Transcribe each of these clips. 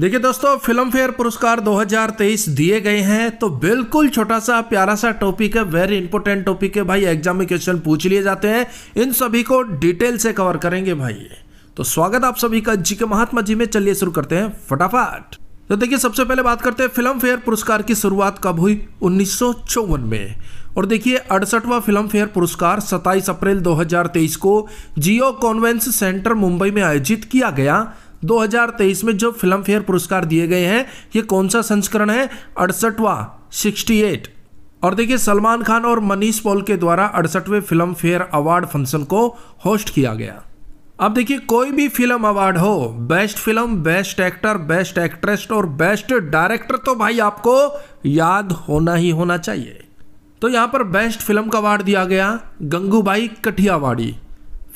देखिए दोस्तों film fair पुरस्कार 2023 दिए गए हैं तो बिल्कुल छोटा सा प्यारा सा टॉपिक है वेरी इंपॉर्टेंट टॉपिक है भाई एग्जाम में क्वेश्चन पूछ लिए जाते हैं इन सभी को डिटेल से कवर करेंगे भाई तो स्वागत आप सभी का जी के महात्मा जी में चलिए शुरू करते हैं फटाफट तो देखिए सबसे पहले बात करते हैं फिल्म फेयर पुरस्कार की शुरुआत कब हुई उन्नीस में और देखिए अड़सठवा फिल्म फेयर पुरस्कार 27 अप्रैल 2023 को जियो कॉन्वेंस सेंटर मुंबई में आयोजित किया गया 2023 में जो फिल्म फेयर पुरस्कार दिए गए हैं ये कौन सा संस्करण है अड़सठवा 68 और देखिए सलमान खान और मनीष पॉल के द्वारा अड़सठवें फिल्म फेयर अवार्ड फंक्शन को होस्ट किया गया अब देखिए कोई भी फिल्म अवार्ड हो best film best actor best actress और बेस्ट डायरेक्टर तो भाई आपको याद होना ही होना चाहिए तो यहाँ पर बेस्ट फिल्म का अवार्ड दिया गया गंगूबाई कठियावाड़ी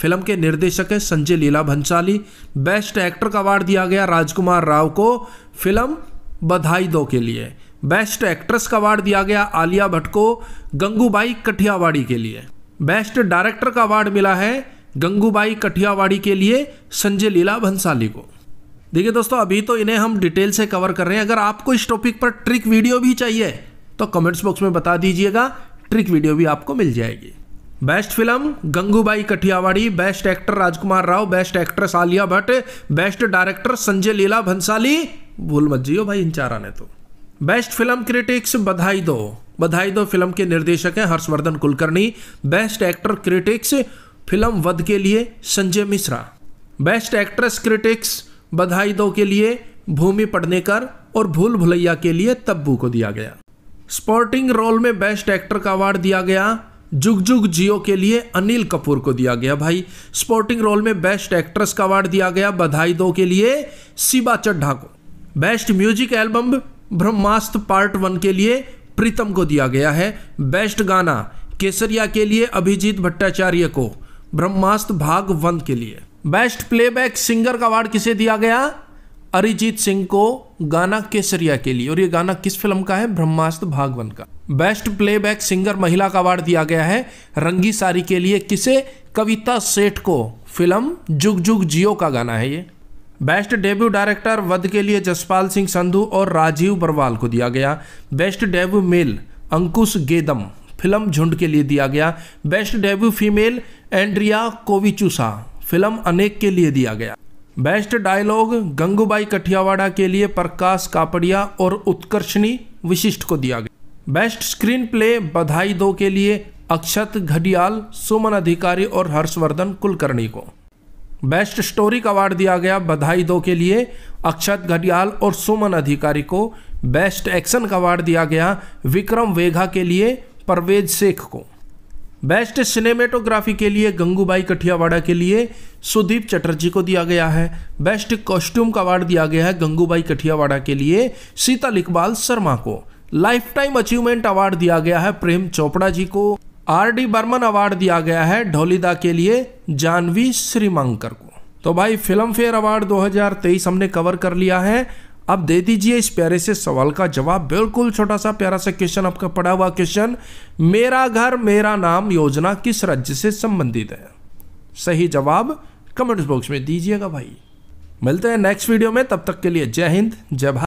फिल्म के निर्देशक है संजय लीला भंसाली बेस्ट एक्टर का अवार्ड दिया गया राजकुमार राव को फिल्म बधाई दो के लिए बेस्ट एक्ट्रेस का अवार्ड दिया गया आलिया भट्ट को गंगूबाई कठियावाड़ी के लिए बेस्ट डायरेक्टर का अवार्ड मिला है गंगूबाई कठियावाड़ी के लिए संजय लीला भंसाली को देखिए दोस्तों अभी तो इन्हें हम डिटेल से कवर कर रहे हैं अगर आपको इस टॉपिक पर ट्रिक वीडियो भी चाहिए तो कमेंट्स बॉक्स में बता दीजिएगा ट्रिक वीडियो भी आपको मिल जाएगी best film Gangubai Kathiawadi best actor Rajkumar Rao best actress Alia Bhatt best director Sanjay Leela Bhansali भूल मत जियो भाई इन चारा ने तो बेस्ट फिल्म क्रिटिक्स बधाई दो बधाई दो फिल्म के निर्देशक हैं Harshvardhan Kulkarni best actor critics film Vadh के लिए Sanjay Mishra best actress critics Badhaai Do के लिए भूमि पडनेकर और भूल भुलैया के लिए तब्बू को दिया गया स्पोर्टिंग रोल में बेस्ट एक्टर का अवार्ड दिया गया जुग जुग जियो के लिए अनिल कपूर को दिया गया भाई स्पोर्टिंग रोल में बेस्ट एक्ट्रेस का अवार्ड दिया गया बधाई दो के लिए शिबा चड्ढा को best music album Brahmastra part one के लिए प्रीतम को दिया गया है बेस्ट गाना केसरिया के लिए अभिजीत भट्टाचार्य को ब्रह्मास्त्र भाग वन के लिए बेस्ट प्लेबैक सिंगर का अवार्ड किसे दिया गया अरिजीत सिंह को गाना केसरिया के लिए और ये गाना किस फिल्म का है ब्रह्मास्त्र भाग वन का बेस्ट प्लेबैक सिंगर महिला का अवार्ड दिया गया है रंगी सारी के लिए किसे कविता सेठ को फिल्म जुग जुग जियो का गाना है ये बेस्ट डेब्यू डायरेक्टर वध के लिए जसपाल सिंह संधु और राजीव बरवाल को दिया गया best debut male Ankush Gedam film Jhund के लिए दिया गया best debut female Andrea Kevichusa film Anek के लिए दिया गया बेस्ट डायलॉग गंगूबाई कठियावाड़ा के लिए प्रकाश कापड़िया और उत्कर्षणी विशिष्ट को दिया गया बेस्ट स्क्रीन प्ले बधाई दो के लिए अक्षत घडियाल सुमन अधिकारी और हर्षवर्धन कुलकर्णी को बेस्ट स्टोरी का अवार्ड दिया गया बधाई दो के लिए अक्षत घडियाल और सुमन अधिकारी को बेस्ट एक्शन का अवार्ड दिया गया विक्रम वेघा के लिए परवेज शेख को बेस्ट सिनेमेटोग्राफी के लिए गंगूबाई कठियावाड़ा के लिए सुदीप चटर्जी को दिया गया है बेस्ट कॉस्ट्यूम का अवार्ड दिया गया है गंगूबाई कठियावाड़ा के लिए सीता इकबाल शर्मा को लाइफ टाइम अचीवमेंट अवार्ड दिया गया है प्रेम चोपड़ा जी को आर डी बर्मन अवार्ड दिया गया है ढोलीदा के लिए जानवी श्रीमांकर को तो भाई फिल्म फेयर अवार्ड 2023 हमने कवर कर लिया है अब दे दीजिए इस प्यारे से सवाल का जवाब बिल्कुल छोटा सा प्यारा सा क्वेश्चन आपका पड़ा हुआ क्वेश्चन मेरा घर मेरा नाम योजना किस राज्य से संबंधित है सही जवाब कमेंट्स बॉक्स में दीजिएगा भाई मिलते हैं नेक्स्ट वीडियो में तब तक के लिए जय हिंद जय भारत